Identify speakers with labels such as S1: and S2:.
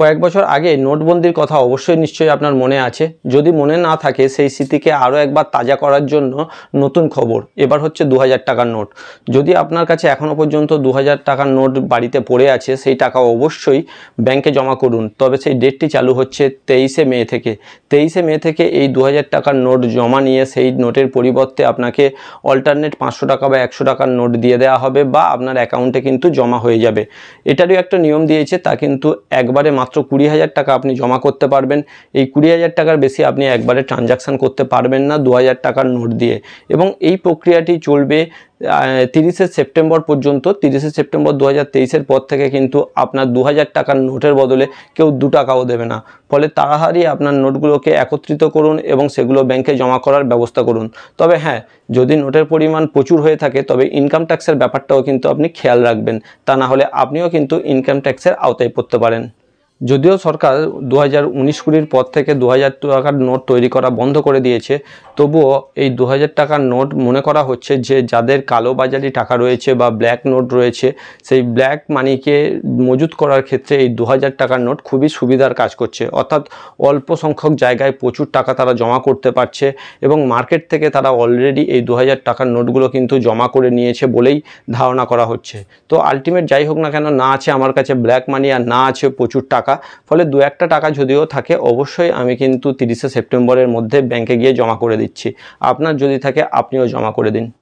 S1: কয়েক বছর আগে নোটবন্দির কথা অবশ্যই নিশ্চয়ই আপনার মনে আছে যদি মনে না থাকে সেই স্মৃতিকে আরও একবার তাজা করার জন্য নতুন খবর এবার হচ্ছে দু টাকার নোট যদি আপনার কাছে এখনও পর্যন্ত দু টাকার নোট বাড়িতে পড়ে আছে সেই টাকা অবশ্যই ব্যাংকে জমা করুন তবে সেই ডেটটি চালু হচ্ছে তেইশে মে থেকে তেইশে মে থেকে এই দু টাকার নোট জমা নিয়ে সেই নোটের পরিবর্তে আপনাকে অল্টারনেট পাঁচশো টাকা বা একশো টাকার নোট দিয়ে দেওয়া হবে বা আপনার অ্যাকাউন্টে কিন্তু জমা হয়ে যাবে এটারও একটা নিয়ম দিয়েছে তা কিন্তু একবারে মাত্র কুড়ি হাজার টাকা আপনি জমা করতে পারবেন এই কুড়ি হাজার টাকার বেশি আপনি একবারে ট্রানজাকশান করতে পারবেন না দু হাজার টাকার নোট দিয়ে এবং এই প্রক্রিয়াটি চলবে তিরিশে সেপ্টেম্বর পর্যন্ত তিরিশে সেপ্টেম্বর দু হাজার পর থেকে কিন্তু আপনার দু হাজার টাকার নোটের বদলে কেউ দু টাকাও দেবে না ফলে তাড়াতাড়ি আপনার নোটগুলোকে একত্রিত করুন এবং সেগুলো ব্যাংকে জমা করার ব্যবস্থা করুন তবে হ্যাঁ যদি নোটের পরিমাণ প্রচুর হয়ে থাকে তবে ইনকাম ট্যাক্সের ব্যাপারটাও কিন্তু আপনি খেয়াল রাখবেন তা না হলে আপনিও কিন্তু ইনকাম ট্যাক্সের আওতায় পড়তে পারেন যদিও সরকার দু হাজার উনিশ কুড়ির পর থেকে দু হাজার টাকার নোট তৈরি করা বন্ধ করে দিয়েছে তবুও এই দু হাজার টাকার নোট মনে করা হচ্ছে যে যাদের কালোবাজারি টাকা রয়েছে বা ব্ল্যাক নোট রয়েছে সেই ব্ল্যাক মানিকে মজুত করার ক্ষেত্রে এই দু হাজার টাকার নোট খুবই সুবিধার কাজ করছে অর্থাৎ অল্প সংখ্যক জায়গায় প্রচুর টাকা তারা জমা করতে পারছে এবং মার্কেট থেকে তারা অলরেডি এই দু হাজার টাকার নোটগুলো কিন্তু জমা করে নিয়েছে বলেই ধারণা করা হচ্ছে তো আলটিমেট যাই হোক না কেন না আছে আমার কাছে ব্ল্যাক মানি আর না আছে প্রচুর টাকা টাকা ফলে দু একটা টাকা যদিও থাকে অবশ্যই আমি কিন্তু তিরিশে সেপ্টেম্বরের মধ্যে ব্যাংকে গিয়ে জমা করে দিচ্ছি আপনার যদি থাকে আপনিও জমা করে দিন